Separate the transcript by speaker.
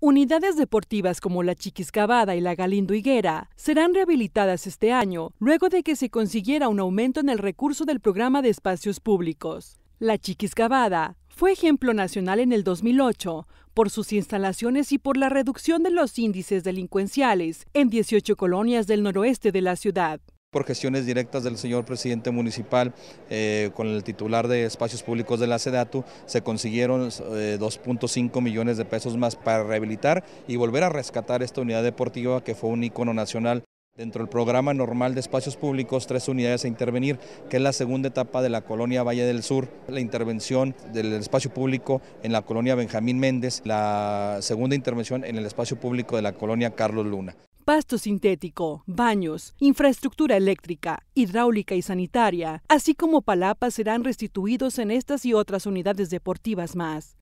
Speaker 1: Unidades deportivas como la Chiquiscabada y la Galindo Higuera serán rehabilitadas este año, luego de que se consiguiera un aumento en el recurso del programa de espacios públicos. La Chiquiscabada fue ejemplo nacional en el 2008 por sus instalaciones y por la reducción de los índices delincuenciales en 18 colonias del noroeste de la ciudad
Speaker 2: por gestiones directas del señor presidente municipal eh, con el titular de espacios públicos de la SEDATU, se consiguieron 2.5 eh, millones de pesos más para rehabilitar y volver a rescatar esta unidad deportiva que fue un icono nacional. Dentro del programa normal de espacios públicos, tres unidades a intervenir, que es la segunda etapa de la colonia Valle del Sur, la intervención del espacio público en la colonia Benjamín Méndez, la segunda intervención en el espacio público de la colonia Carlos Luna
Speaker 1: pasto sintético, baños, infraestructura eléctrica, hidráulica y sanitaria, así como palapas serán restituidos en estas y otras unidades deportivas más.